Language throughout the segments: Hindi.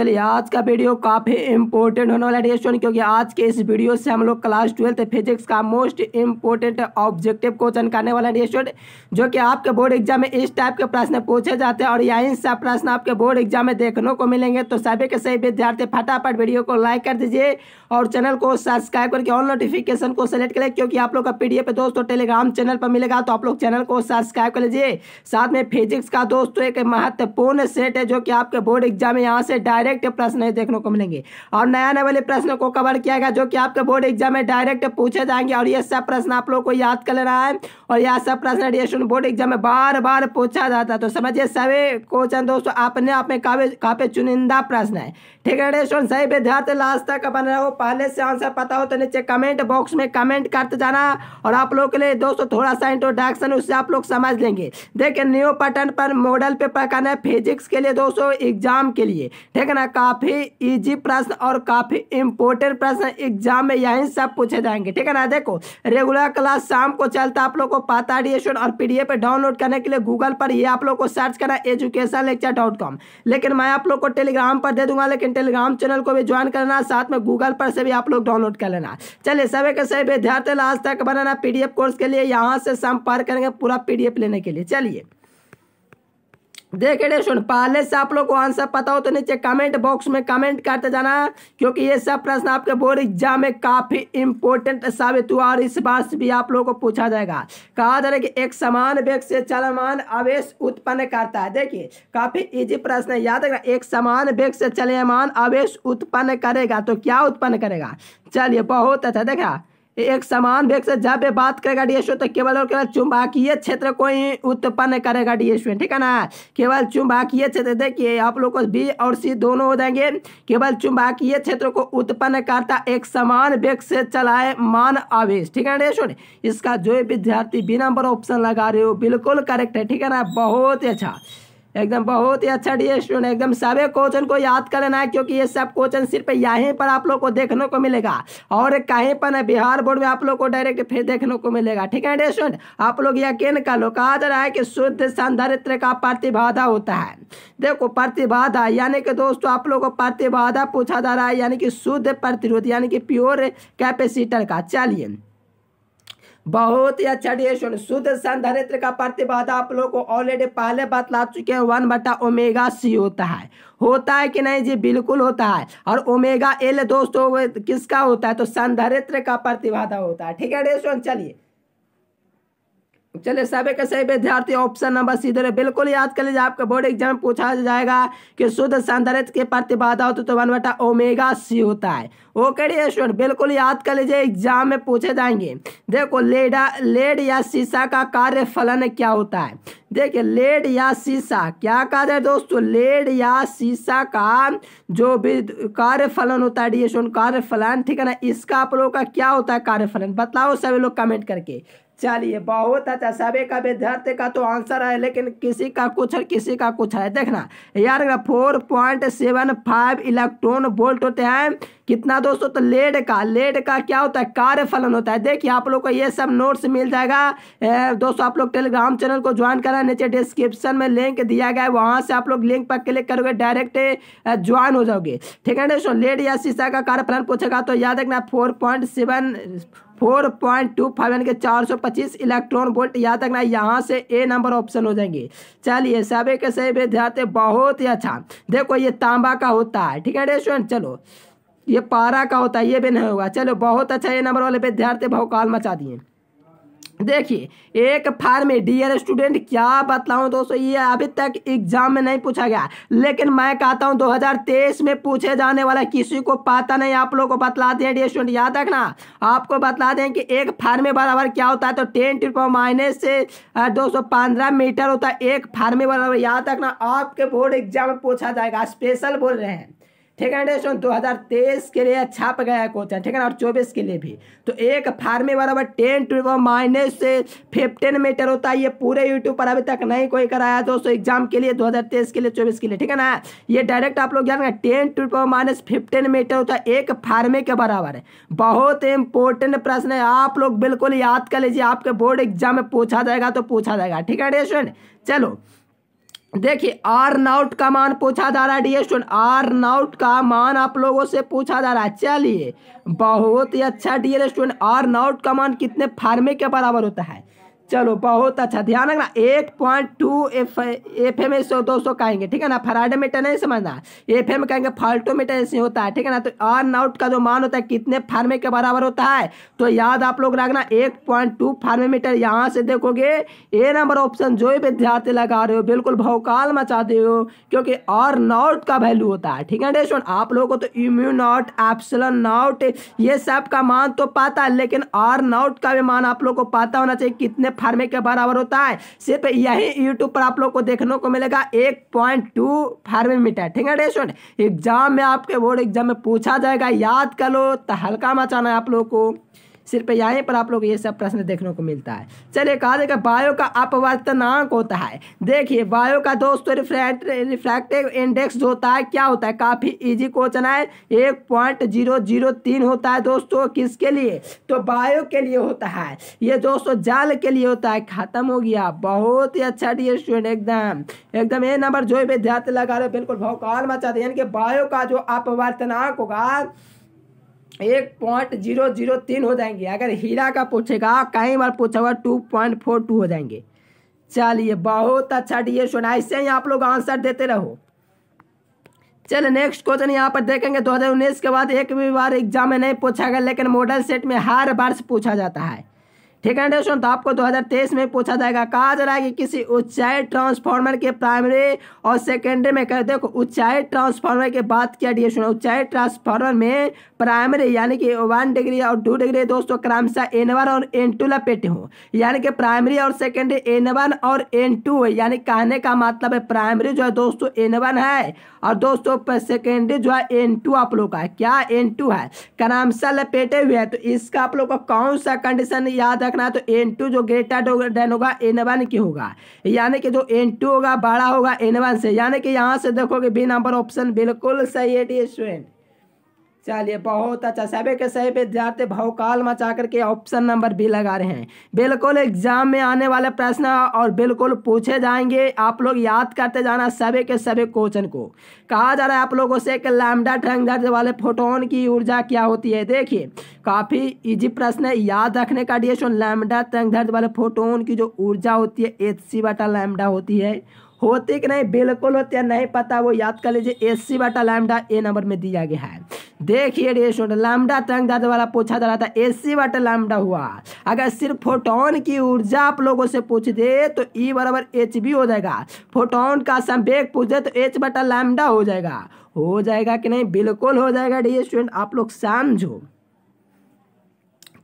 चलिए आज का वीडियो काफ़ी इंपॉर्टेंट होने वाला है क्योंकि आज के इस वीडियो से हम लोग क्लास ट्वेल्थ फिजिक्स का मोस्ट इंपॉर्टेंट ऑब्जेक्टिव क्वेश्चन करने वाला है स्टूडेंट जो कि आपके बोर्ड एग्जाम में इस टाइप के प्रश्न पूछे जाते हैं और यहीं से प्रश्न आपके बोर्ड एग्जाम में देखने को मिलेंगे तो सभी के सभी विद्यार्थी फटाफट वीडियो को लाइक कर दीजिए और चैनल को सब्सक्राइब करके ऑल नोटिफिकेशन को सेलेक्ट करें क्योंकि आप लोग का पीडीएफ दोस्तों टेलीग्राम चैनल पर मिलेगा तो आप लोग चैनल को सब्सक्राइब कर लीजिए साथ में फिजिक्स का दोस्तों एक महत्वपूर्ण सेट है जो कि आपके बोर्ड एग्जाम में यहाँ से डायरेक्ट डायरेक्ट प्रश्न है देखने को मिलेंगे और नया आने वाले प्रश्न को कवर किया गया जो कि आपके बोर्ड एग्जाम में डायरेक्ट पूछे जाएंगे और ये सब प्रश्न आप लोग को याद कर लेना है और यह सब प्रश्न बोर्ड एग्जाम में बार बार पूछा जाता है तो समझिए सभी क्वेश्चन दोस्तों अपने आप में काफी चुनिंदा प्रश्न है ठीक है स्टूडेंट सही विद्यार्थी लास्ट तक बन रहे हो पहले से आंसर पता हो तो नीचे कमेंट बॉक्स में कमेंट करते जाना और आप लोग के लिए दोस्तों थोड़ा सा इंट्रोडक्शन उससे आप लोग समझ लेंगे देखिए न्यू पैटर्न पर मॉडल पेपर करना है फिजिक्स के लिए दोस्तों एग्जाम के लिए ठीक है ना काफ़ी ईजी प्रश्न और काफ़ी इंपॉर्टेंट प्रश्न एग्जाम में यहीं सब पूछे जाएंगे ठीक है ना देखो रेगुलर क्लास शाम को चलता आप लोग को पता है और पी डी डाउनलोड करने के लिए गूगल पर ही आप लोग को सर्च करना एजुकेशन लेक्चर लेकिन मैं आप लोग को टेलीग्राम पर दे दूंगा लेकिन लेकिन टेलीग्राम चैनल को भी ज्वाइन करना साथ में गूगल पर से भी आप लोग डाउनलोड कर लेना चलिए सभी के सभी विद्यार्थी लास्ट तक बनाना पीडीएफ कोर्स के लिए यहाँ से संपर्क करेंगे पूरा पीडीएफ लेने के लिए चलिए देखिए सुन पहले से आप लोग को आंसर पता हो तो नीचे कमेंट बॉक्स में कमेंट करते जाना क्योंकि ये सब प्रश्न आपके बोर्ड एग्जाम में काफ़ी इंपॉर्टेंट साबित हुआ और इस बार से भी आप लोगों को पूछा जाएगा कहा जा रहा है कि एक समान वेग से चलमान आवेश उत्पन्न करता है देखिए काफ़ी इजी प्रश्न है याद रखना एक समान वेग से चलमान आवेश उत्पन्न करेगा तो क्या उत्पन्न करेगा चलिए बहुत अच्छा देखा एक समान वेग से जब बात करेगा डीएसयू तो केवल और केवल चुंबकीय क्षेत्र को ही उत्पन्न करेगा डीएसयू ठीक है ना केवल चुंबकीय क्षेत्र देखिए आप लोग को बी और सी दोनों हो जाएंगे केवल चुंबकीय क्षेत्र को उत्पन्न करता एक समान वेग से चलाए मान आवेश ठीक है डीएसयू इसका जो विद्यार्थी बी नंबर ऑप्शन लगा रहे हो बिल्कुल करेक्ट है ठीक है ना बहुत अच्छा एकदम बहुत ही अच्छा डी स्टूडेंट एकदम सभी क्वेश्चन को याद कर लेना है क्योंकि ये सब क्वेश्चन सिर्फ यहीं पर आप लोग को देखने को मिलेगा और कहीं पर ना बिहार बोर्ड में आप लोग को डायरेक्ट फिर देखने को मिलेगा ठीक है डी स्टूडेंट आप लोग यकीन कर लो कहा जा रहा है कि शुद्ध संधारित्र का प्रतिभाधा होता है देखो प्रतिभाधा यानी कि दोस्तों आप लोग को प्रतिभाधा पूछा जा रहा है यानी कि शुद्ध प्रतिरोध यानी कि प्योर कैपेसिटर का चलिए बहुत ही अच्छा डिएशन शुद्ध संधारित्र का प्रतिभा आप लोग को ऑलरेडी पहले बतला चुके हैं वन बटा ओमेगा सी होता है होता है कि नहीं जी बिल्कुल होता है और ओमेगा एल दोस्तों किसका होता है तो संधारित्र का प्रतिभा होता है ठीक है डिएशन चलिए चलिए सभी के सही विद्यार्थी ऑप्शन नंबर सी दे बिल्कुल याद कर लीजिए आपका बोर्ड एग्जाम पूछा जाएगा कि शुद्ध सौंदर्य के प्रतिबाधा होती तो वन बटा ओमेगा सी होता है ओके डी स्टूडेंट बिल्कुल याद कर लीजिए एग्जाम में पूछे जाएंगे देखो लेडा लेड या शीशा का कार्य फलन क्या होता है देखिए लेड या शीशा क्या कार्य है दोस्तों लेड या शीशा का जो भी कार्य फलन होता है डी स्टूडेंट कार्य फलन ठीक है ना इसका आप लोगों का क्या होता है कार्य फलन बताओ सभी लोग कमेंट करके चलिए बहुत अच्छा सभी का विद्यार्थी का तो आंसर है लेकिन किसी का कुछ है किसी का कुछ है देखना यार four point seven five electron volt होते हैं कितना दोस्तों तो लेड का लेड का क्या होता है कार्य फलन होता है देखिए आप लोग को ये सब नोट्स मिल जाएगा ए, दोस्तों आप लोग टेलीग्राम चैनल को ज्वाइन करा नीचे डिस्क्रिप्शन में लिंक दिया गया है वहाँ से आप लोग लिंक पर क्लिक करोगे डायरेक्ट ज्वाइन हो जाओगे ठीक है ना दोस्तों लेड या शीशा का कार्य फलन पूछेगा तो याद रखना four point seven four point two five यानी कि चार सौ पच्चीस इलेक्ट्रॉन वोल्ट याद रखना यहाँ से ए नंबर ऑप्शन हो जाएंगे चलिए सभी के सही विद्यार्थी बहुत ही अच्छा देखो ये तांबा का होता है ठीक है रेस्टोरेंट चलो ये पारा का होता है ये भी नहीं होगा चलो बहुत अच्छा ये नंबर वाले विद्यार्थी बहुकाल मचा दिए देखिए एक फार्म डियर स्टूडेंट क्या बताऊं दोस्तों ये अभी तक एग्जाम में नहीं पूछा गया लेकिन मैं कहता हूं 2023 में पूछे जाने वाला किसी को पता नहीं आप लोगों को बतला दें डियर स्टूडेंट याद रखना आपको बतला दें कि एक फार्मे बराबर क्या होता है तो टेन टू माइनस से दो मीटर होता है एक फार्मे बराबर याद रखना आपके बोर्ड एग्जाम में पूछा जाएगा स्पेशल बोल रहे हैं ठीक है स्टूडेंट 2023 के लिए छाप गया क्वेश्चन ठीक है और 24 के लिए भी तो एक फार्मी बराबर टेन टू माइनस से फिफ्टीन मीटर होता है ये पूरे यूट्यूब पर अभी तक नहीं कोई कराया दोस्तों एग्जाम के लिए 2023 के लिए 24 के लिए ठीक है ना ये डायरेक्ट आप लोग जान ten to power minus fifteen metre होता है एक फार्मे के बराबर है बहुत इंपॉर्टेंट प्रश्न है आप लोग बिल्कुल याद कर लीजिए आपके बोर्ड एग्जाम में पूछा जाएगा तो पूछा जाएगा ठीक है स्टूडेंट चलो देखिए आर नाउट का मान पूछा जा रहा है डी स्टूडेंट आर नाउट का मान आप लोगों से पूछा जा रहा है चलिए बहुत ही अच्छा डी स्टूडेंट आर नाउट का मान कितने फार्मे के बराबर होता है चलो बहुत अच्छा ध्यान रखना eight point two F F M S दो सौ कहेंगे ठीक है ना फराडे मीटर नहीं समझना एफ एम कहेंगे मीटर ऐसे होता है ठीक है ना तो अर्न आउट का जो मान होता है कितने फार्मे के बराबर होता है तो याद आप लोग रखना एक पॉइंट टू फार्मे मीटर यहाँ से देखोगे ए नंबर ऑप्शन जो भी विद्यार्थी लगा रहे हो बिल्कुल भौकाल मचा दे हो क्योंकि अर्न आउट का वैल्यू होता है ठीक है ना सुन आप लोगों को तो इम्यून आउट एप्सलन आउट ये सब का मान तो पाता है लेकिन अर्न आउट का भी मान आप लोग को पता होना चाहिए कितने फार्मे के बराबर होता है सिर्फ यही यूट्यूब पर आप लोग को देखने को मिलेगा एक पॉइंट टू फार्मिंग मीटर ठीक है स्टूडेंट एग्जाम में आपके बोर्ड एग्जाम में पूछा जाएगा याद कर लो तो हल्का मचाना है आप लोग को सिर्फ यहीं पर आप लोग ये सब प्रश्न देखने को मिलता है चलिए कहा देखा वायु का अपवर्तनांक होता है देखिए वायु का दोस्तों रिफ्रैक्ट रिफ्रैक्टिव इंडेक्स जो होता है क्या होता है काफ़ी इजी क्वेश्चन है एक पॉइंट जीरो जीरो तीन होता है दोस्तों किसके लिए तो वायु के लिए होता है ये दोस्तों जाल के लिए होता है खत्म हो गया बहुत ही अच्छा डी स्टूडेंट एकदम एकदम ये नंबर जो भी ध्यान लगा रहे बिल्कुल भौकाल मचा दे यानी कि वायु का जो अपवर्तनांक होगा एक पॉइंट जीरो जीरो तीन हो जाएंगे अगर हीरा का पूछेगा कई बार पूछा हुआ टू पॉइंट फोर टू हो जाएंगे चलिए बहुत अच्छा डी एस ऐसे ही आप लोग आंसर देते रहो चलो नेक्स्ट क्वेश्चन यहाँ पर देखेंगे उन्नीस के बाद एक भी बार एग्जाम में नहीं पूछा गया लेकिन मॉडल सेट में हर बार से पूछा जाता है ठीक है दोस्तों तो आपको 2023 में पूछा जाएगा कहा जा रहा है कि किसी उच्चाई ट्रांसफार्मर के प्राइमरी और सेकेंडरी में कर देखो उच्चाई ट्रांसफार्मर की बात किया डी उच्चाई ट्रांसफार्मर में प्राइमरी यानी कि वन डिग्री और टू डिग्री दोस्तों क्रमशः एन वन और एन टू लपेटे हों यानी कि प्राइमरी और सेकेंडरी एन वन और एन टू यानी कहने का मतलब है प्राइमरी जो है दोस्तों एन वन है और दोस्तों सेकेंडरी जो है एन टू आप लोग का है क्या एन टू है क्रमशः लपेटे हुए हैं तो इसका आप लोग को कौन सा कंडीशन याद है रखना है तो एन टू जो ग्रेटर देन होगा एन वन की होगा यानी कि जो एन टू होगा बड़ा होगा एन वन से यानी कि यहाँ से देखोगे बी नंबर ऑप्शन बिल्कुल सही है डी स्टूडेंट चलिए बहुत अच्छा सभी के सभी विद्यार्थी भवकाल मचा करके ऑप्शन नंबर बी लगा रहे हैं बिल्कुल एग्जाम में आने वाले प्रश्न और बिल्कुल पूछे जाएंगे आप लोग याद करते जाना सभी के सभी क्वेश्चन को कहा जा रहा है आप लोगों से कि लैमडा दर्ज वाले फोटोन की ऊर्जा क्या होती है देखिए काफ़ी इजी प्रश्न है याद रखने का डी लैमडा दर्ज वाले फोटोन की जो ऊर्जा होती है एच सी बटा लैमडा होती है होती कि नहीं बिल्कुल होती है नहीं पता वो याद कर लीजिए एस सी बटा लैमडा ए नंबर में दिया गया है देखिए डियर स्टूडेंट तरंग दैर्ध्य वाला पूछा जा रहा था ए सी बट लामडा हुआ अगर सिर्फ फोटोन की ऊर्जा आप लोगों से पूछ दे तो ई बराबर एच बी हो जाएगा फोटोन का संवेग पूछ दे तो एच बटा लामडा हो जाएगा हो जाएगा कि नहीं बिल्कुल हो जाएगा रेस्टोरेंट स्टूडेंट आप लोग समझो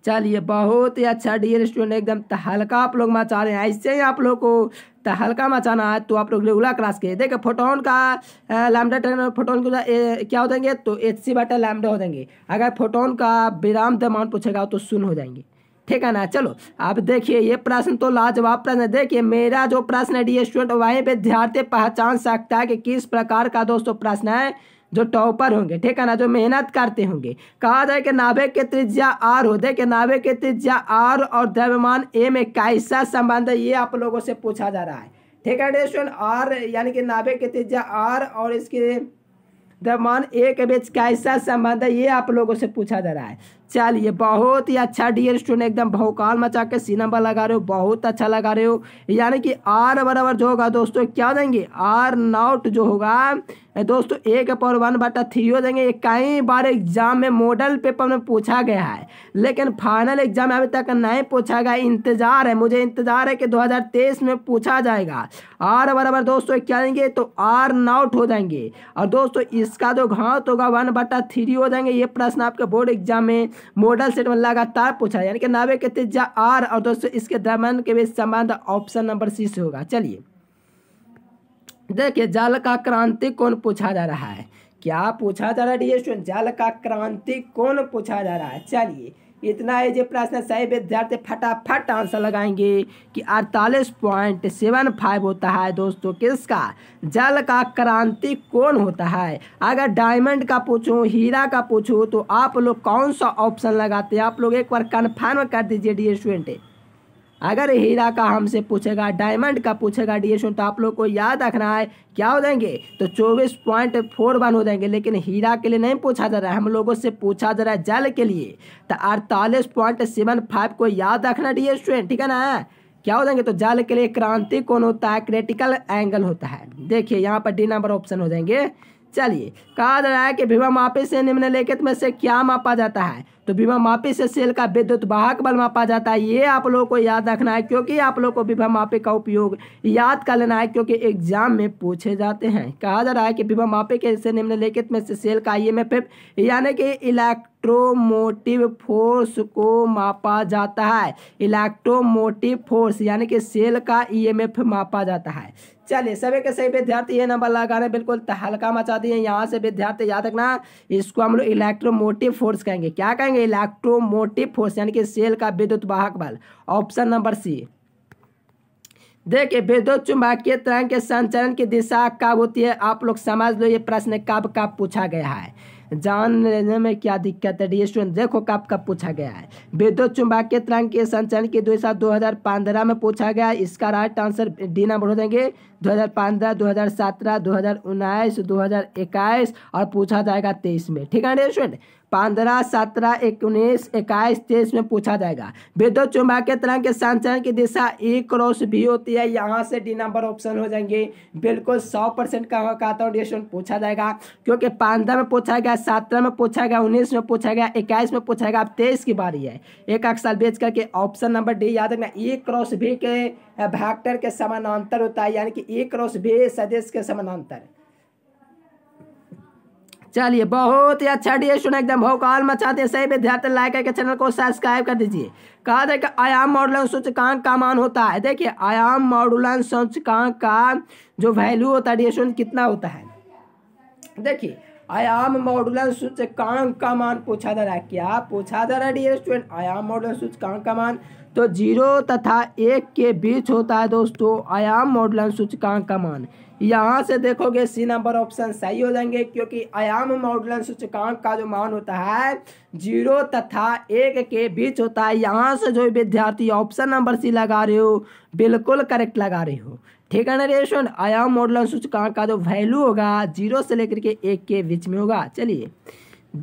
चलिए बहुत ही अच्छा डी स्टूडेंट एकदम हल्का आप लोग मचा रहे हैं ऐसे ही आप लोग को हल्का मचाना है तो आप लोग रेगुलर क्लास के देखिए फोटोन का लैमडा टर्न फोटोन के क्या हो जाएंगे तो एच सी बटा लैमडा हो जाएंगे अगर फोटोन का विराम दमान पूछेगा तो सुन हो जाएंगे ठीक है ना चलो अब देखिए ये प्रश्न तो लाजवाब प्रश्न है देखिए मेरा जो प्रश्न है डी स्टूडेंट वहीं पर विद्यार्थी पहचान सकता है कि किस प्रकार का दोस्तों प्रश्न है जो टॉपर होंगे ठीक है ना जो मेहनत करते होंगे कहा जाए कि नाभे के त्रिज्या आर हो देखे नाभे के त्रिज्या आर और द्रव्यमान ए में कैसा संबंध है ये आप लोगों से पूछा जा रहा है ठीक है स्टूडेंट आर यानी कि नाभे के त्रिज्या आर और इसके द्रव्यमान ए के बीच कैसा संबंध है ये आप लोगों से पूछा जा रहा है चलिए बहुत ही अच्छा डियर स्टूडेंट एकदम भौकाल मचा के सी नंबर लगा रहे हो बहुत अच्छा लगा रहे हो यानी कि आर बराबर जो होगा दोस्तों क्या देंगे आर नॉट जो होगा दोस्तों एक पर वन बटा थ्री हो देंगे ये कई बार एग्जाम में मॉडल पेपर में पूछा गया है लेकिन फाइनल एग्जाम अभी तक नहीं पूछा गया इंतजार है मुझे इंतजार है कि 2023 में पूछा जाएगा आर बराबर दोस्तों क्या देंगे तो आर नॉट हो जाएंगे और दोस्तों इसका जो घात होगा वन बटा थ्री हो जाएंगे ये प्रश्न आपके बोर्ड एग्जाम में मॉडल सेट में लगातार पूछा यानी कि नावे के तेजा आर और दोस्तों इसके दमन के बीच संबंध ऑप्शन नंबर सी से होगा चलिए देखिए जल का क्रांति कौन पूछा जा रहा है क्या पूछा जा रहा है डी स्टूडेंट जल का क्रांति कौन पूछा जा रहा है चलिए इतना है जो प्रश्न सही विद्यार्थी फटाफट आंसर लगाएंगे कि अड़तालीस पॉइंट सेवन फाइव होता है दोस्तों किसका जल का क्रांति कौन होता है अगर डायमंड का पूछूं हीरा का पूछूं तो आप लोग कौन सा ऑप्शन लगाते हैं आप लोग एक बार कन्फर्म कर दीजिए डी स्टूडेंट अगर हीरा का हमसे पूछेगा डायमंड का पूछेगा डिएशन तो आप लोग को याद रखना है क्या हो देंगे तो चौबीस पॉइंट फोर वन हो जाएंगे लेकिन हीरा के लिए नहीं पूछा जा रहा है हम लोगों से पूछा जा रहा है जल के लिए तो अड़तालीस पॉइंट सेवन फाइव को याद रखना डी ठीक है ना क्या हो जाएंगे तो जल के लिए क्रांति कौन होता है क्रिटिकल एंगल होता है देखिए यहाँ पर डी नंबर ऑप्शन हो जाएंगे चलिए कहा जा रहा है कि भीमा मापे से निम्नलिखित में से क्या मापा जाता है तो विभम मापी से सेल का विद्युत वाहक बल मापा जाता है ये आप लोगों को याद रखना है क्योंकि आप लोगों को विभम मापी का उपयोग याद कर लेना है क्योंकि एग्जाम में पूछे जाते हैं कहा जा रहा है कि विभम मापी के निम्नलिखित में से सेल का आई एम एफ यानी कि इलेक्ट्र इलेक्ट्रोमोटिव फोर्स को मापा जाता है इलेक्ट्रोमोटिव फोर्स यानी कि सेल का ईएमएफ e मापा जाता है चलिए सभी के सही विद्यार्थी ये नंबर लगाने बिल्कुल हल्का मचा दिए यहाँ से विद्यार्थी याद रखना इसको हम लोग इलेक्ट्रोमोटिव फोर्स कहेंगे क्या कहेंगे इलेक्ट्रोमोटिव फोर्स यानी कि सेल का विद्युत वाहक बल ऑप्शन नंबर सी देखिए विद्युत चुंबकीय तरंग के संचरण की दिशा कब होती है आप लोग समझ लो ये प्रश्न कब कब पूछा गया है जान लेने में क्या दिक्कत है डी स्टूडेंट देखो कब कब पूछा गया है विद्युत चुंबकीय तरंग के संचालन की दिशा दो हजार पंद्रह में पूछा गया है इसका राइट आंसर डी नंबर हो देंगे दो हजार पंद्रह दो हजार सत्रह दो हजार उन्नीस दो हजार इक्कीस और पूछा जाएगा तेईस में ठीक है डी स्टूडेंट पंद्रह सत्रह उन्नीस इक्कीस तेईस में पूछा जाएगा विद्युत चुंबकीय तरंग के संचरण की दिशा ए क्रॉस भी होती है यहाँ से डी नंबर ऑप्शन हो जाएंगे बिल्कुल सौ परसेंट का पूछा जाएगा क्योंकि पंद्रह में पूछा गया सत्रह में पूछा गया उन्नीस में पूछा गया इक्कीस में पूछा गया अब तेईस की बारी है एक साल बेच करके ऑप्शन नंबर डी याद रखना ए क्रॉस भी के भैक्टर के समानांतर होता है यानी कि ए क्रॉस भी सदेश के समानांतर चलिए बहुत ही अच्छा डी सुना एकदम भोकाल मचाते हैं सही विद्यार्थी लाइक करके चैनल को सब्सक्राइब कर दीजिए कहा था कि आयाम मॉडुलन सूचकांक का मान होता है देखिए आयाम मॉडुलन सूचकांक का जो वैल्यू होता है डी कितना होता है देखिए आयाम मॉडुलन सूचकांक का मान पूछा जा रहा है क्या पूछा जा रहा है डी स्टूडेंट आयाम मॉडुलन सूचकांक का मान तो जीरो तथा एक के बीच होता है दोस्तों आयाम मॉडुलन सूचकांक का मान यहाँ से देखोगे सी नंबर ऑप्शन सही हो जाएंगे क्योंकि आयाम मॉडल सूचकांक का जो मान होता है जीरो तथा एक के बीच होता है यहाँ से जो विद्यार्थी ऑप्शन नंबर सी लगा रहे हो बिल्कुल करेक्ट लगा रहे हो ठीक है ना आयाम मॉडल सूचकांक का जो वैल्यू होगा जीरो से लेकर के एक के बीच में होगा चलिए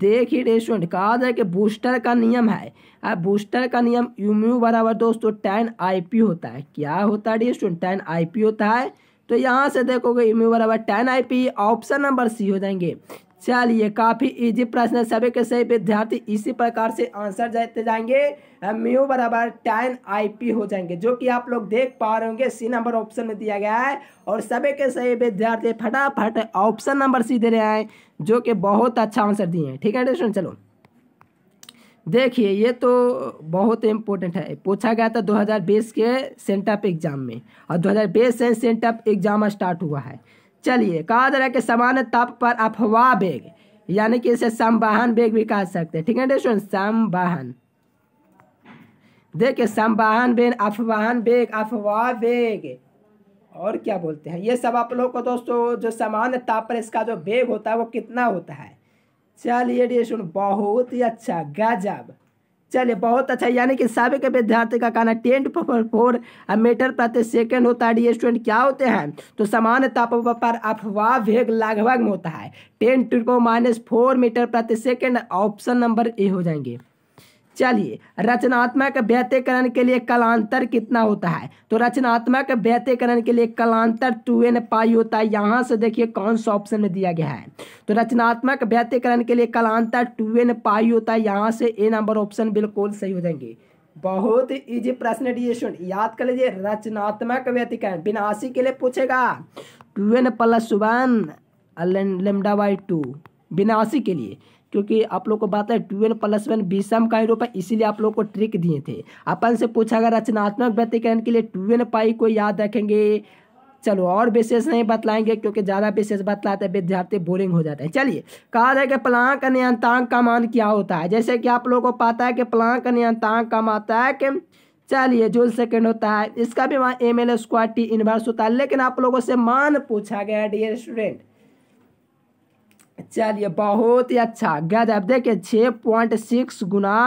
देखिए रेस्टोरेंट कहा जाए कि बूस्टर का नियम है अब बूस्टर का नियम यूम्यू बराबर दोस्तों टेन आई होता है क्या होता है रेशन टेन आई होता है तो यहाँ से देखोगे इम्यू बराबर ten I P option number C हो जाएंगे चलिए काफ़ी इजी प्रश्न है सभी के सही विद्यार्थी इसी प्रकार से आंसर देते जाएंगे म्यू बराबर टेन आईपी हो जाएंगे जो कि आप लोग देख पा रहे होंगे सी नंबर ऑप्शन में दिया गया है और सभी के सही विद्यार्थी फटाफट ऑप्शन नंबर सी दे रहे हैं जो कि बहुत अच्छा आंसर दिए हैं ठीक है चलो देखिए ये तो बहुत इम्पोर्टेंट है पूछा गया था 2020 के सेंटअप एग्जाम में और 2020 से सेंटअप एग्जाम स्टार्ट हुआ है चलिए कहा जा रहा है कि सामान्य ताप पर अफवाह बेग यानी कि इसे संवाहन बेग भी कह सकते हैं ठीक है स्टूडेंट संवाहन देखिए संवाहन बेग अफवाहन बेग अफवाह बेग और क्या बोलते हैं ये सब आप लोग को दोस्तों जो सामान्य ताप पर इसका जो बेग होता है वो कितना होता है चलिए डी बहुत ही अच्छा गजब चलिए बहुत अच्छा यानी कि के विद्यार्थी का कहना टेन पर फोर मीटर प्रति सेकंड होता है डी स्टूडेंट क्या होते हैं तो सामान्य ताप पर अफवाह वेग लगभग में होता है ten to minus four meter प्रति सेकंड ऑप्शन नंबर ए हो जाएंगे चलिए रचनात्मक व्यतीकरण के लिए कलांतर कितना होता है तो रचनात्मक व्यतीकरण के लिए कलांतर टू एन पाई होता है यहाँ से देखिए कौन सा ऑप्शन में दिया गया है तो रचनात्मक व्यतीकरण के लिए कलांतर टू एन पाई होता है यहाँ से ए नंबर ऑप्शन बिल्कुल सही हो जाएंगे बहुत इजी प्रश्न डी स्टूडेंट याद कर लीजिए रचनात्मक व्यतीकरण विनाशी के लिए पूछेगा two N plus one lambda by two विनाशी के लिए क्योंकि आप लोग को बात है ट्वेल्व प्लस वन सम का रूप है इसीलिए आप लोग को ट्रिक दिए थे अपन से पूछा गया रचनात्मक व्यक्तिकरण के लिए ट्वेल्व पाई को याद रखेंगे चलो और विशेष नहीं बतलाएंगे क्योंकि ज़्यादा विशेष बतलाते हैं विद्यार्थी बोरिंग हो जाते हैं चलिए कहा जाए कि प्लांक नियंतांक का मान क्या होता है जैसे कि आप लोगों को पता है कि प्लांक नियंतांक का माता है कि चलिए जूल सेकंड होता है इसका भी वहाँ M L square T inverse होता है लेकिन आप लोगों से मान पूछा गया डियर स्टूडेंट चलिए बहुत ही अच्छा गजब देखिए छः पॉइंट सिक्स गुना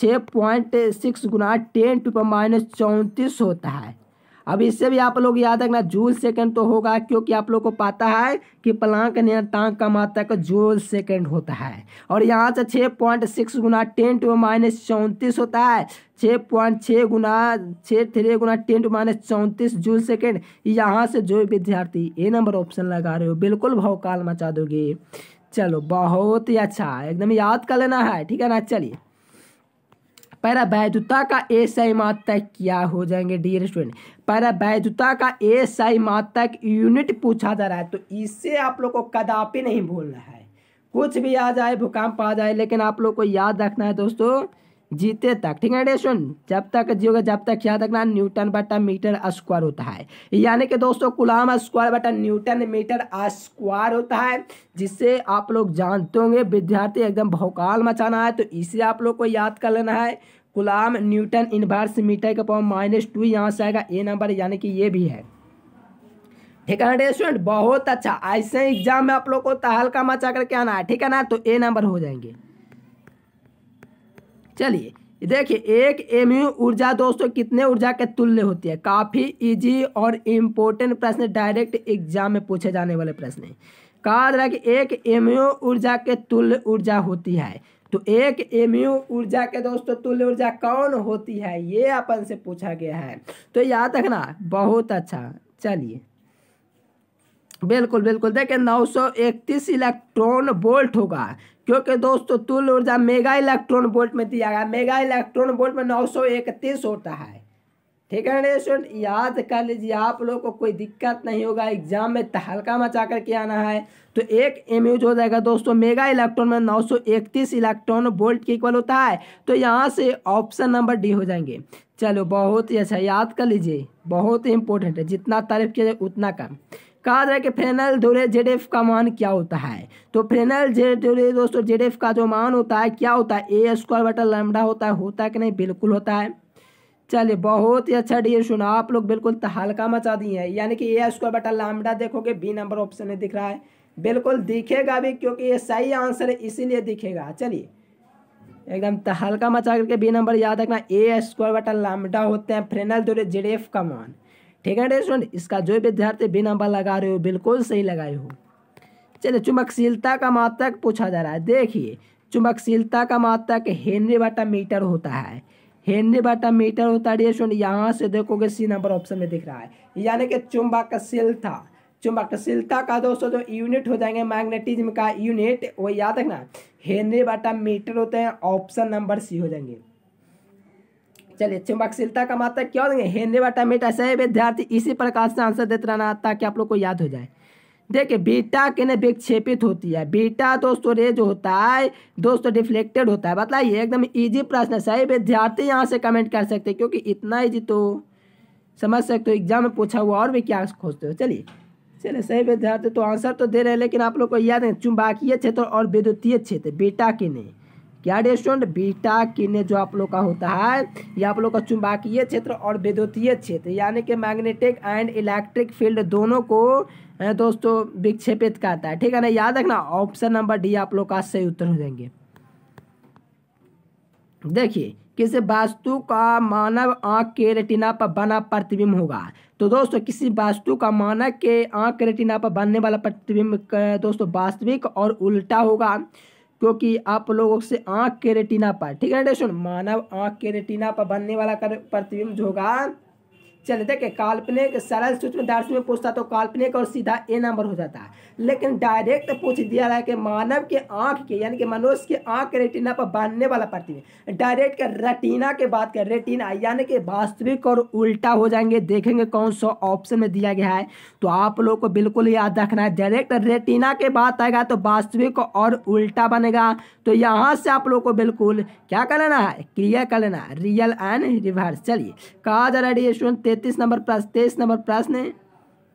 छः पॉइंट सिक्स गुना टेन टू पर माइनस चौंतीस होता है अब इससे भी आप लोग याद रखना जूल सेकेंड तो होगा क्योंकि आप लोग को पता है कि प्लांक नियतांक का मात्रक जूल सेकेंड होता है और यहाँ से छः पॉइंट सिक्स गुना टेन टू माइनस चौंतीस होता है छः पॉइंट छः गुना छः थ्री गुना टेन टू माइनस चौंतीस जूल सेकेंड यहाँ से जो विद्यार्थी ए नंबर ऑप्शन लगा रहे हो बिल्कुल भवकाल मचा दोगे चलो बहुत ही अच्छा एकदम याद कर लेना है ठीक है ना चलिए पर वैधता का एसआई मात तक क्या हो जाएंगे डियर स्टूडेंट पर वैधता का एसआई मात तक यूनिट पूछा जा रहा है तो इससे आप लोग को कदापि नहीं भूलना है कुछ भी आ जाए भूकंप आ जाए लेकिन आप लोग को याद रखना है दोस्तों जीते तक ठीक है रेशन जब तक जियोगे जब तक याद रखना न्यूटन बटा मीटर स्क्वायर होता है यानी कि दोस्तों गुलाम स्क्वायर बटा न्यूटन मीटर स्क्वायर होता है जिससे आप लोग जानते होंगे विद्यार्थी एकदम भौकाल मचाना है तो इसे आप लोग को याद कर लेना है गुलाम न्यूटन इनवर्स मीटर का पॉइंट माइनस टू यहाँ से आएगा ए नंबर यानी कि ये भी है ठीक है ना स्टूडेंट बहुत अच्छा ऐसे एग्जाम में आप लोग को तहलका मचा करके आना है ठीक है ना तो ए नंबर हो जाएंगे चलिए देखिए एक एम ऊर्जा दोस्तों कितने ऊर्जा के तुल्य होती है काफ़ी इजी और इम्पोर्टेंट प्रश्न डायरेक्ट एग्जाम में पूछे जाने वाले प्रश्न हैं कहा जा रहा है कि एक एम ऊर्जा के तुल्य ऊर्जा होती है तो एक एम ऊर्जा के दोस्तों तुल्य ऊर्जा कौन होती है ये अपन से पूछा गया है तो याद रखना बहुत अच्छा चलिए बिल्कुल बिल्कुल सौ 931 इलेक्ट्रॉन वोल्ट होगा क्योंकि दोस्तों तुल ऊर्जा मेगा इलेक्ट्रॉन वोल्ट में दिया गया मेगा इलेक्ट्रॉन वोल्ट में 931 होता है ठीक है ना स्टूडेंट याद कर लीजिए आप लोगों को कोई दिक्कत नहीं होगा एग्जाम में तहलका तो मचा करके आना है तो एक एम हो जाएगा दोस्तों मेगा इलेक्ट्रॉन में 931 इलेक्ट्रॉन वोल्ट के इक्वल होता है तो यहाँ से ऑप्शन नंबर डी हो जाएंगे चलो बहुत ही अच्छा याद कर लीजिए बहुत ही इंपॉर्टेंट है जितना तारीफ किया जाए उतना कम कहा जाए कि फ्रेनल धुरे जेड का मान क्या होता है तो फ्रेनल जेड दोस्तों जेड का जो मान होता है क्या होता है ए स्क्वायर बटा लमडा होता है होता है कि नहीं बिल्कुल होता है चलिए बहुत ही अच्छा डी सुना आप लोग बिल्कुल तहलका मचा दिए हैं यानी कि ए स्क्वायर बटा लामडा देखोगे बी नंबर ऑप्शन में दिख रहा है बिल्कुल दिखेगा भी क्योंकि ये सही आंसर है इसीलिए दिखेगा चलिए एकदम तहलका मचा करके बी नंबर याद रखना ए स्क्वायर बटा लामडा होते हैं फ्रेनल दूरी जेड का मान ठीक है स्टूडेंट इसका जो विद्यार्थी बी नंबर लगा रहे हो बिल्कुल सही लगाए हो चलिए चुमकशीलता का मात्रक पूछा जा रहा है देखिए चुमकशीलता का मात्रक हेनरी बटा मीटर होता है हेनरी बटा मीटर होता है स्टूडेंट यहाँ से देखोगे सी नंबर ऑप्शन में दिख रहा है यानी कि चुम्बकशीलता चुंबकशीलता का दोस्तों जो यूनिट हो जाएंगे मैग्नेटिज्म का यूनिट वो याद रखना हेनरी बटा मीटर होते हैं ऑप्शन नंबर सी हो जाएंगे चलिए चुंबकशीलता का मात्रा क्यों देंगे हेनरी बटा मीटर सही विद्यार्थी इसी प्रकार से आंसर देते रहना ताकि आप लोग को याद हो जाए देखिए बीटा के न विक्षेपित होती है बीटा दोस्तों रे जो होता है दोस्तों डिफ्लेक्टेड होता है बताइए एकदम इजी प्रश्न है सही विद्यार्थी यहाँ से कमेंट कर सकते हैं क्योंकि इतना इजी तो समझ सकते हो एग्जाम में पूछा हुआ और भी क्या खोजते हो चलिए चलिए सही विद्यार्थी तो आंसर तो दे रहे हैं लेकिन आप लोग को याद है चुंबकीय क्षेत्र और विद्युतीय क्षेत्र बीटा के नहीं क्या रेस्टोरेंट बीटा किन्ने जो आप लोग का होता है ये आप लोग का चुंबकीय क्षेत्र और विद्युतीय क्षेत्र यानी कि मैग्नेटिक एंड इलेक्ट्रिक फील्ड दोनों को दोस्तों विक्षेपित करता है ठीक है ना याद रखना ऑप्शन नंबर डी आप लोग का सही उत्तर हो जाएंगे देखिए किसी वास्तु का मानव आंख के रेटिना पर बना प्रतिबिंब होगा तो दोस्तों किसी वास्तु का मानव के आंख के रेटिना पर बनने वाला प्रतिबिंब दोस्तों वास्तविक और उल्टा होगा क्योंकि आप लोगों से आंख के रेटिना पर ठीक है मानव आंख के रेटिना पर बनने वाला प्रतिबिंब जो होगा चलिए देखिए काल्पनिक सरल सूक्ष्म दार्शनिक में पूछता तो काल्पनिक और सीधा ए नंबर हो जाता है लेकिन डायरेक्ट पूछ दिया है कि मानव के आंख के यानी कि मनुष्य के आंख के रेटिना पर बनने वाला प्रतिबिंब डायरेक्ट के रेटिना के बात कर रेटिना यानी कि वास्तविक और उल्टा हो जाएंगे देखेंगे कौन सा ऑप्शन में दिया गया है तो आप लोग को बिल्कुल याद रखना है डायरेक्ट रेटिना के बात आएगा तो वास्तविक और उल्टा बनेगा तो यहाँ से आप लोग को बिल्कुल क्या कर लेना है क्लियर कर लेना रियल एंड रिवर्स चलिए कहा जा रहा है तैंतीस नंबर प्रश्न तेईस नंबर प्रश्न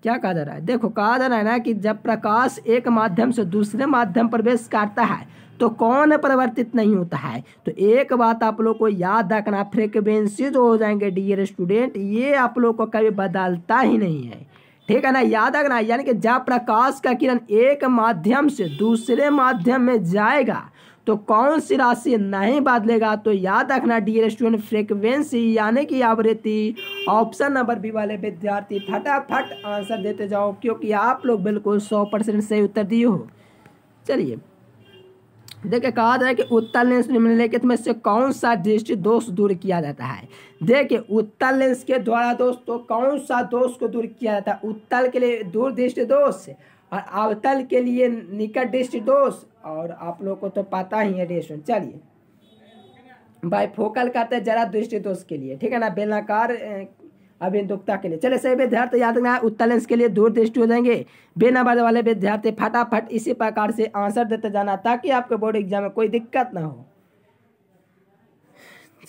क्या कहा जा रहा है देखो कहा जा रहा है ना कि जब प्रकाश एक माध्यम से दूसरे माध्यम प्रवेश करता है तो कौन परिवर्तित नहीं होता है तो एक बात आप लोग को याद रखना फ्रिक्वेंसी जो हो जाएंगे डियर स्टूडेंट ये आप लोग को कभी बदलता ही नहीं है ठीक है ना याद रखना यानी कि जब प्रकाश का किरण एक माध्यम से दूसरे माध्यम में जाएगा तो कौन सी राशि नहीं बदलेगा तो याद रखना डी स्टूडेंट फ्रिक्वेंसी यानी कि आवृत्ति ऑप्शन नंबर बी वाले विद्यार्थी फटाफट आंसर देते जाओ क्योंकि आप लोग बिल्कुल सौ परसेंट सही उत्तर दिए हो चलिए देखिए कहा जाए कि उत्तर लेंस निम्नलिखित में से कौन सा दृष्टि दोष दूर किया जाता है देखिए उत्तर लेंस के द्वारा दोस्तों कौन सा दोष को दूर किया जाता है उत्तर के लिए दूर दृष्टि दोष और अवतल के लिए निकट दृष्टि दोष और आप लोग को तो पता ही है रेशन चलिए बाई फोकल कहते तो हैं जरा दृष्टि दोष के लिए ठीक है ना बेलनाकार अभिन्दुकता के लिए चले सही विद्यार्थी याद रखना उत्तर के लिए दूर दृष्टि हो जाएंगे बेनंबर वाले विद्यार्थी फटाफट इसी प्रकार से आंसर देते जाना ताकि आपके बोर्ड एग्जाम में कोई दिक्कत ना हो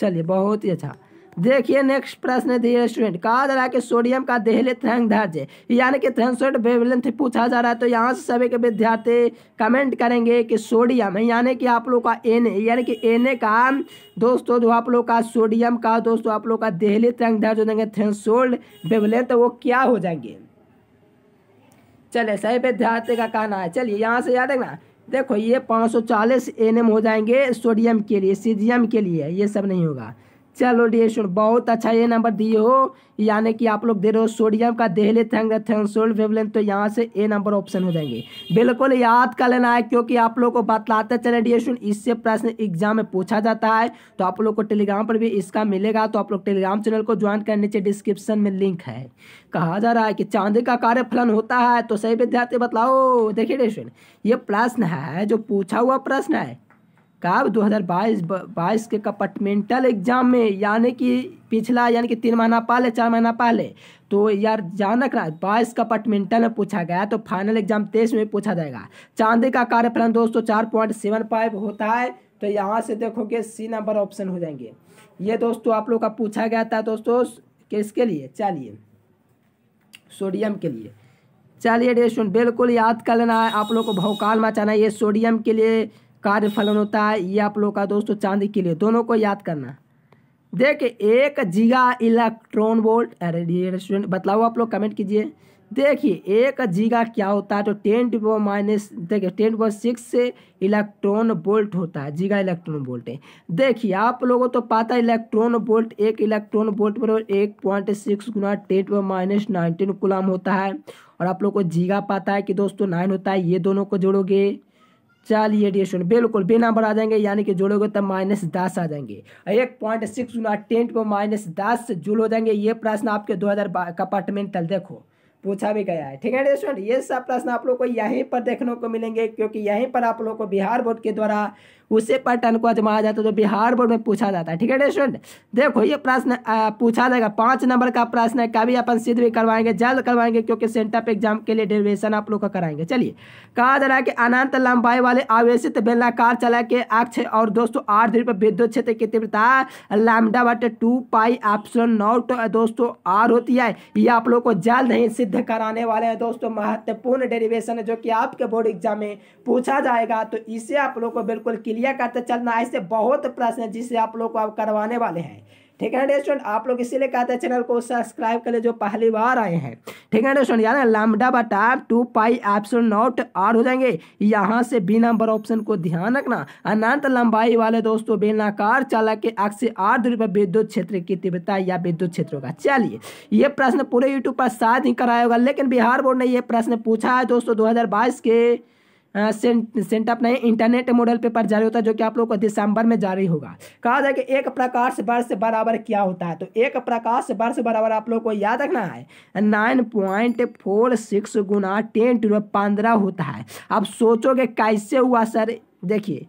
चलिए बहुत ही अच्छा देखिए नेक्स्ट प्रश्न दिए स्टूडेंट कहा जा रहा है कि सोडियम का देहले तरंग धर्ज यानी कि थ्रेंसोइड वेवलेंथ पूछा जा रहा है तो यहाँ से सभी के विद्यार्थी कमेंट करेंगे कि सोडियम यानी कि आप लोग का एन यानी कि एन का दोस्तों जो आप लोग का सोडियम का दोस्तों आप लोग का दहली देहले तरंग दैर्ध्य देंगे थ्रेंसोल्ड वेवलेंथ वो क्या हो जाएंगे चले सही विद्यार्थी का कहना है चलिए यहाँ से याद रखना देखो ये 540 एनएम हो जाएंगे सोडियम के लिए सीजियम के लिए ये सब नहीं होगा चलो डी स्टूडेंट बहुत अच्छा ये नंबर दिए हो यानी कि आप लोग दे रहे हो सोडियम का दहले थे तो यहाँ से ए नंबर ऑप्शन हो जाएंगे बिल्कुल याद कर लेना है क्योंकि आप लोग को बतलाते चले डी स्टूडेंट इससे प्रश्न एग्जाम में पूछा जाता है तो आप लोग को टेलीग्राम पर भी इसका मिलेगा तो आप लोग टेलीग्राम चैनल को ज्वाइन कर नीचे डिस्क्रिप्शन में लिंक है कहा जा रहा है कि चांदी का कार्य फलन होता है तो सही विद्यार्थी बतलाओ देखिए डी ये प्रश्न है जो पूछा हुआ प्रश्न है का 2022 हज़ार के कंपार्टमेंटल एग्जाम में यानी कि पिछला यानी कि तीन महीना पहले चार महीना पहले तो यार जान रखना बाईस कंपार्टमेंटल में पूछा गया तो फाइनल एग्जाम तेईस में पूछा जाएगा चांदी का कार्यक्रम दोस्तों चार पॉइंट सेवन फाइव होता है तो यहाँ से देखोगे सी नंबर ऑप्शन हो जाएंगे ये दोस्तों आप लोग का पूछा गया था दोस्तों किसके लिए चलिए सोडियम के लिए चलिए डेस्टून बिल्कुल याद कर लेना है आप लोग को भौकाल मचाना ये सोडियम के लिए कार्य फलन होता है ये आप लोग का दोस्तों चांदी के लिए दोनों को याद करना देखिए एक जीगा इलेक्ट्रॉन वोल्ट अरे ये स्टूडेंट आप लोग कमेंट कीजिए देखिए एक जीगा क्या होता है तो टेन टू माइनस देखिए टेन टू सिक्स से इलेक्ट्रॉन बोल्ट होता है जीगा इलेक्ट्रॉन बोल्ट है देखिए आप लोगों तो पता है इलेक्ट्रॉन बोल्ट एक इलेक्ट्रॉन बोल्ट बराबर एक पॉइंट सिक्स गुना ten to minus nineteen coulomb होता है और आप लोग को जीगा पाता है कि दोस्तों नाइन होता है ये दोनों को जोड़ोगे चलिए डी स्टूडेंट बिल्कुल बे नंबर आ जाएंगे यानी कि जोड़ोगे तब माइनस दस आ जाएंगे एक पॉइंट सिक्स गुना टेंट को माइनस दस से जुड़ हो जाएंगे ये प्रश्न आपके दो हज़ार का पार्टमेंटल देखो पूछा भी गया है ठीक है स्टूडेंट ये सब प्रश्न आप लोग को यहीं पर देखने को मिलेंगे क्योंकि यहीं पर आप लोग को बिहार बोर्ड के द्वारा उसे पैटर्न को आजमाया जाता है जो तो बिहार बोर्ड में पूछा जाता है ठीक है स्टूडेंट देखो ये प्रश्न पूछा जाएगा पाँच नंबर का प्रश्न है कभी अपन सिद्ध भी करवाएंगे जल्द करवाएंगे क्योंकि सेंटअप एग्जाम के लिए डेरिवेशन आप लोग का कराएंगे चलिए कहा जा रहा है कि अनंत लंबाई वाले आवेशित बेलनाकार चला के अक्ष और दोस्तों आठ ध्रुव पर विद्युत क्षेत्र की तीव्रता लैमडा बटे टू पाई ऑप्शन नोट तो, दोस्तों आर होती है ये आप लोग को जल्द ही सिद्ध कराने वाले हैं दोस्तों महत्वपूर्ण डेरिवेशन है जो कि आपके बोर्ड एग्जाम में पूछा जाएगा तो इसे आप लोग को बिल्कुल क्लियर करते तो चलना ऐसे बहुत प्रश्न जिसे आप लोग को आप करवाने वाले हैं ठीक है स्टूडेंट आप लोग इसीलिए कहते हैं चैनल को सब्सक्राइब करें जो पहली बार आए हैं ठीक है स्टूडेंट यार लामडा बटा two pi epsilon naught R हो जाएंगे यहाँ से बी नंबर ऑप्शन को ध्यान रखना अनंत लंबाई वाले दोस्तों बेलनाकार चालक के अक्ष से आठ दूरी पर विद्युत क्षेत्र की तीव्रता या विद्युत क्षेत्र होगा चलिए ये प्रश्न पूरे यूट्यूब पर साथ ही कराया होगा लेकिन बिहार बोर्ड ने यह प्रश्न पूछा है दोस्तों दो के सेंटअप नहीं इंटरनेट मॉडल पेपर जारी होता है जो कि आप लोग को दिसंबर में जारी होगा कहा जाए कि एक प्रकाश वर्ष बराबर क्या होता है तो एक प्रकाश वर्ष बराबर आप लोग को याद रखना है नाइन पॉइंट फोर सिक्स गुना टेन टू पंद्रह होता है अब सोचोगे कैसे हुआ सर देखिए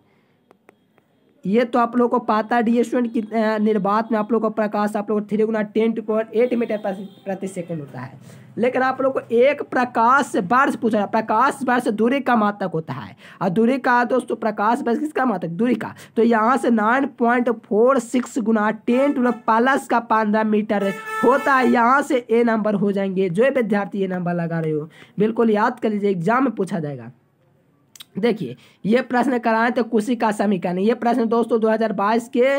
ये तो आप लोगों को पाता डी स्टूडेंट निर्बाध में आप लोगों को प्रकाश आप लोगों को थ्री गुना ten to point eight meter प्रति सेकंड होता है लेकिन आप लोग को एक प्रकाश से बार से पूछा प्रकाश वर्ष दूरी का मातक होता है और दूरी का दोस्तों प्रकाश वर्ष किसका मातक दूरी का तो यहाँ से नाइन पॉइंट फोर सिक्स गुना टेन टू प्लस का पंद्रह मीटर होता है यहाँ से ए नंबर हो जाएंगे जो विद्यार्थी ये नंबर लगा रहे हो बिल्कुल याद कर लीजिए एग्जाम में पूछा जाएगा देखिए ये प्रश्न कराए थे का समीकरण ये प्रश्न दोस्तों 2022 के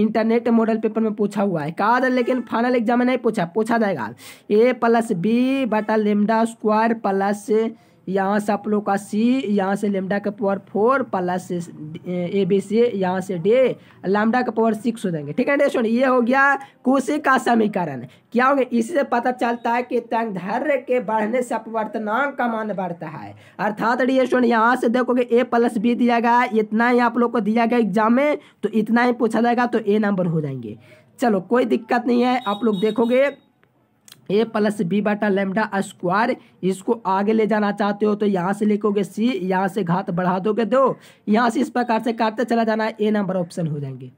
इंटरनेट मॉडल पेपर में पूछा हुआ है कहा था लेकिन फाइनल एग्जाम में नहीं पूछा पूछा जाएगा ए प्लस बी बटा लिमडा स्क्वायर प्लस यहाँ से आप लोग का सी यहाँ से लेमडा का power four plus A B C यहाँ से डे लेमडा का पावर सिक्स हो जाएंगे ठीक है डेस्टोन ये हो गया कुशी का समीकरण क्या हो गया इससे पता चलता है कि तंगधर्य के बढ़ने से अपवर्तनांक का मान बढ़ता है अर्थात डेस्टोन यहाँ से देखोगे ए प्लस बी दिया गया इतना ही आप लोग को दिया गया एग्जाम में तो इतना ही पूछा जाएगा तो ए नंबर हो जाएंगे चलो कोई दिक्कत नहीं है आप लोग देखोगे ए प्लस बी बटा लेमडा स्क्वायर इसको आगे ले जाना चाहते हो तो यहाँ से लिखोगे सी यहाँ से घात बढ़ा दोगे दो यहाँ से इस प्रकार से काटते चला जाना है ए नंबर ऑप्शन हो जाएंगे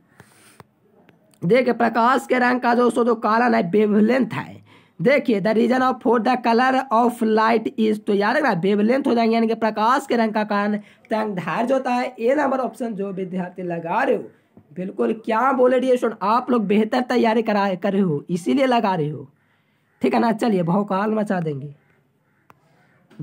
देखिए प्रकाश के रंग का दोस्तों जो कारण है बेवलेंथ है देखिए the reason of for the colour of light is तो याद रखना बेवलेंथ हो जाएंगे यानी कि प्रकाश के रंग का कारण रंग जो होता है ए नंबर ऑप्शन जो विद्यार्थी लगा रहे हो बिल्कुल क्या बोले डियर आप लोग बेहतर तैयारी करा कर रहे हो इसीलिए लगा रहे हो ठीक है ना चलिए भौकाल मचा देंगे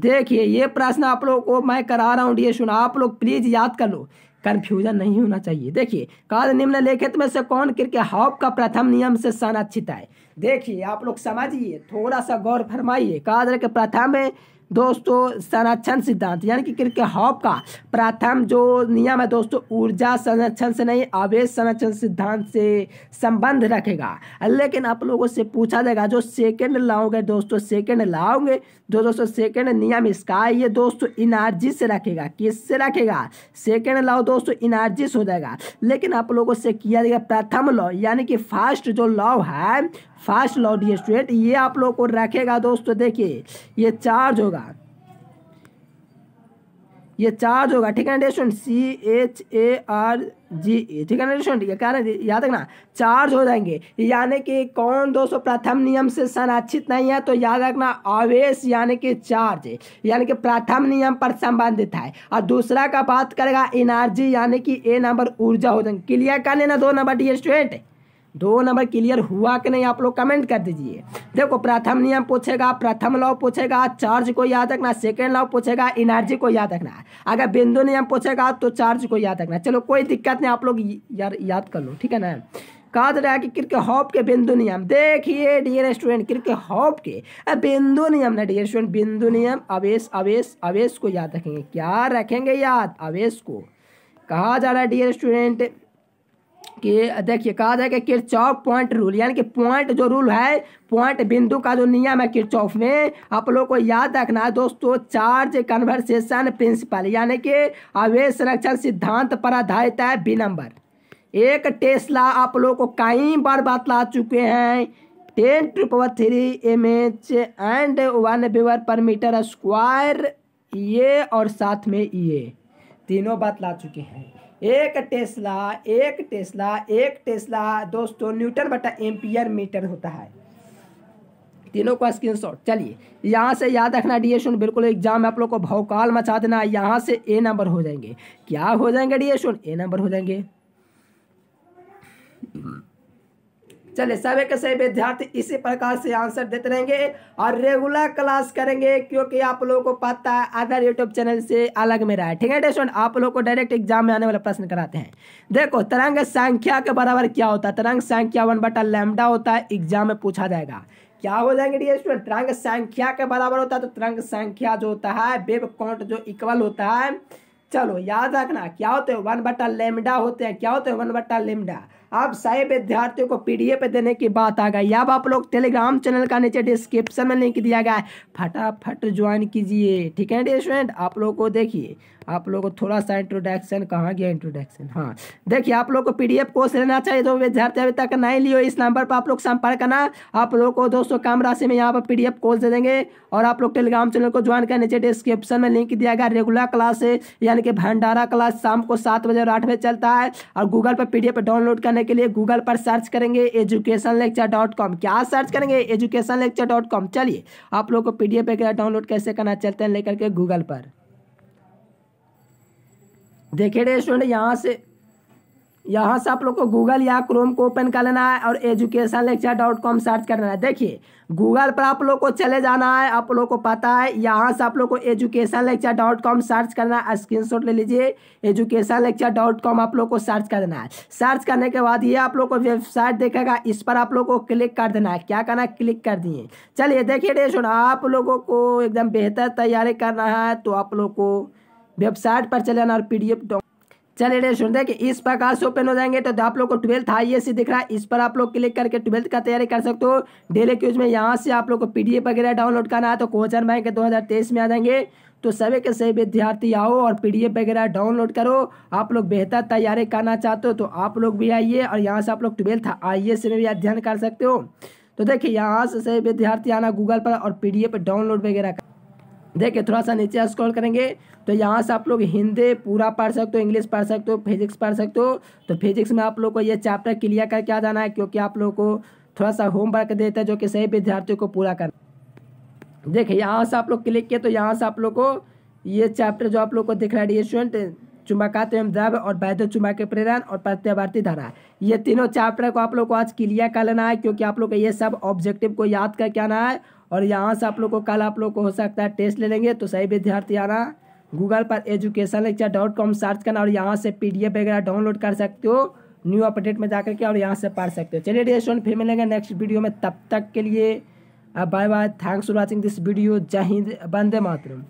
देखिए ये प्रश्न आप लोगों को मैं करा रहा हूँ डी सुना आप लोग प्लीज़ याद कर लो कन्फ्यूजन नहीं होना चाहिए देखिए काल निम्नलिखित में से कौन करके हॉप का प्रथम नियम से संरक्षित है देखिए आप लोग समझिए थोड़ा सा गौर फरमाइए कादर के प्रथम दोस्तों संरक्षण सिद्धांत यानी कि क्रिकेट हॉप का प्रथम जो नियम है दोस्तों ऊर्जा संरक्षण से नहीं आवेश संरक्षण सिद्धांत से संबंध रखेगा लेकिन आप लोगों से पूछा जाएगा जो सेकेंड लाओगे दोस्तों सेकेंड लाओगे जो दोस्तों सेकेंड नियम इसका ये दोस्तों इनर्जी से रखेगा किससे रखेगा सेकेंड लाओ दोस्तों इनर्जी से हो जाएगा लेकिन आप लोगों से किया जाएगा प्रथम लॉ यानी कि फर्स्ट जो लॉ है फास्ट ये स्टूडेंट ये आप लोग को रखेगा दोस्तों देखिए ये चार्ज होगा ये चार्ज होगा ठीक है ना student C H A R G A ठीक है ना स्टूडेंट ये कारण याद रखना चार्ज हो जाएंगे यानी कि कौन दोस्तों प्रथम नियम से संरक्षित नहीं है तो याद रखना आवेश यानी कि चार्ज यानी कि प्रथम नियम पर संबंधित है और दूसरा का बात करेगा एनर्जी यानी कि ए नंबर ऊर्जा हो जाएंगे क्लियर कर लेना दो नंबर डी स्टूडेंट दो नंबर क्लियर हुआ कि नहीं आप लोग कमेंट कर दीजिए देखो प्रथम नियम पूछेगा प्रथम लॉ पूछेगा चार्ज को याद रखना सेकेंड लॉ पूछेगा एनर्जी को याद रखना अगर बिंदु नियम पूछेगा तो चार्ज को याद रखना चलो कोई दिक्कत नहीं आप लोग यार याद कर लो ठीक है ना कहा जा रहा है कि क्रिके हॉप के बिंदु नियम देखिए डियर स्टूडेंट क्रिके हॉप के बिंदु नियम ना डियर स्टूडेंट बिंदु नियम अवेश अवेश अवेश को याद रखेंगे क्या रखेंगे याद अवेश को कहा जा रहा है डियर स्टूडेंट कि देखिए कहा जाए कि किरचौफ पॉइंट रूल यानी कि पॉइंट जो रूल है पॉइंट बिंदु का जो नियम है किरचौफ में आप लोग को याद रखना है दोस्तों चार्ज कन्वर्सेशन प्रिंसिपल यानी कि आवेश संरक्षण सिद्धांत पर आधारित है बी नंबर एक टेस्ला आप लोग को कई बार बतला चुके हैं ten to three M H and one weber per meter square ये और साथ में ये तीनों बतला चुके हैं एक टेस्ला एक टेस्ला एक टेस्ला दोस्तों न्यूटन बटा एम्पियर मीटर होता है तीनों का स्क्रीन शॉट चलिए यहाँ से याद रखना डी एस बिल्कुल एग्जाम में आप लोग को भौकाल मचा देना यहाँ से ए नंबर हो जाएंगे क्या हो जाएंगे डी एस ए नंबर हो जाएंगे चले सभी के सभी विद्यार्थी इसी प्रकार से आंसर देते रहेंगे और रेगुलर क्लास करेंगे क्योंकि आप लोगों को पता है अदर यूट्यूब चैनल से अलग मेरा है ठीक है डेस्टोन आप लोगों को डायरेक्ट एग्जाम में आने वाला प्रश्न कराते हैं देखो तरंग संख्या के बराबर क्या होता है तरंग संख्या वन बटा लैमडा होता है एग्जाम में पूछा जाएगा क्या हो जाएंगे डी स्टूडेंट तरंग संख्या के बराबर होता है तो तरंग संख्या जो होता है बेब काउंट जो इक्वल होता है चलो याद रखना क्या होते हैं वन बटा लेमडा होते हैं क्या होते हैं वन बटा लेमडा अब सारे विद्यार्थियों को पीडीएफ देने की बात आ गई अब आप लोग टेलीग्राम चैनल का नीचे डिस्क्रिप्शन में लिंक दिया गया है फटाफट ज्वाइन कीजिए ठीक है स्टूडेंट आप लोग को देखिए आप लोगों को थोड़ा सा इंट्रोडक्शन कहाँ गया इंट्रोडक्शन हाँ देखिए आप लोग को पीडीएफ कोर्स लेना चाहिए जो तो विद्यार्थी अभी तक नहीं लियो इस नंबर पर आप लोग संपर्क करना आप लोगों को दोस्तों कम राशि में यहाँ पर पीडीएफ कोर्स दे देंगे और आप लोग टेलीग्राम चैनल को ज्वाइन करना चाहिए डिस्क्रिप्शन में लिंक दिया गया रेगुलर क्लास है यानी कि भंडारा क्लास शाम को सात बजे और आठ बजे चलता है और गूगल पर पी डाउनलोड करने के लिए गूगल पर सर्च करेंगे एजुकेशन लेक्चर डॉट कॉम क्या सर्च करेंगे एजुकेशन लेक्चर डॉट कॉम चलिए आप लोग को पी डी डाउनलोड कैसे करना चलते हैं लेकर के गूगल पर देखिए स्टूडेंट यहाँ से यहाँ से आप लोग को गूगल या क्रोम को ओपन कर लेना है और education lecture dot com search कर लेना है देखिए गूगल पर आप लोग को चले जाना है आप लोग को पता है यहाँ से आप लोग को education lecture dot com search करना है शॉट ले लीजिए एजुकेशन लेक्चर डॉट कॉम आप लोग को सर्च कर देना है सर्च करने के बाद ये आप लोग को वेबसाइट देखेगा इस पर आप लोग को क्लिक कर देना है क्या करना है क्लिक कर दिए चलिए देखिए डेस्टूडेंट आप लोगों को एकदम बेहतर तैयारी करना है तो आप लोग को वेबसाइट पर चले आना और पी डी चलिए डेढ़ सुन कि इस प्रकार से ओपन हो जाएंगे तो आप लोग को ट्वेल्थ आई सी दिख रहा है इस पर आप लोग क्लिक करके ट्वेल्थ का तैयारी कर सकते हो डेली क्यूज में यहाँ से आप लोग को पीडीएफ वगैरह डाउनलोड करना है तो कोचर बैंक दो हज़ार तेईस में आ जाएंगे तो सभी के सभी विद्यार्थी आओ और पीडीएफ वगैरह डाउनलोड करो आप लोग बेहतर तैयारी करना चाहते हो तो आप लोग भी आइए और यहाँ से आप लोग ट्वेल्थ आई में भी अध्ययन कर सकते हो तो देखिए यहाँ से सभी विद्यार्थी आना गूगल पर और पी डाउनलोड वगैरह देखिए थोड़ा सा नीचे स्क्रॉल करेंगे तो यहाँ से आप लोग हिंदी पूरा पढ़ सकते हो इंग्लिश पढ़ सकते हो फिजिक्स पढ़ सकते हो तो फिजिक्स में आप लोग को ये चैप्टर क्लियर करके आ जाना है क्योंकि आप लोग को थोड़ा सा होमवर्क देता है जो कि सही विद्यार्थियों को पूरा करना देखिए यहाँ से आप लोग क्लिक किए तो यहाँ से आप लोग को ये चैप्टर जो आप लोग को दिख रहा है स्टूडेंट चुंबकात्व एवं द्रव और वैद्य के प्रेरण और प्रत्यावर्ती धारा ये तीनों चैप्टर को आप लोग को आज क्लियर कर लेना है क्योंकि आप लोग को ये सब ऑब्जेक्टिव को याद करके आना है और यहाँ से आप लोग को कल आप लोग को हो सकता है टेस्ट ले लेंगे तो सही विद्यार्थी आना गूगल पर education lecture dot com search करना और यहाँ से पी वगैरह डाउनलोड कर सकते हो न्यू अपडेट में जाकर के और यहाँ से पढ़ सकते हो चलिए डियर स्टूडेंट फिर मिलेंगे नेक्स्ट वीडियो में तब तक के लिए bye bye thanks for watching this video जय हिंद बंदे मातरम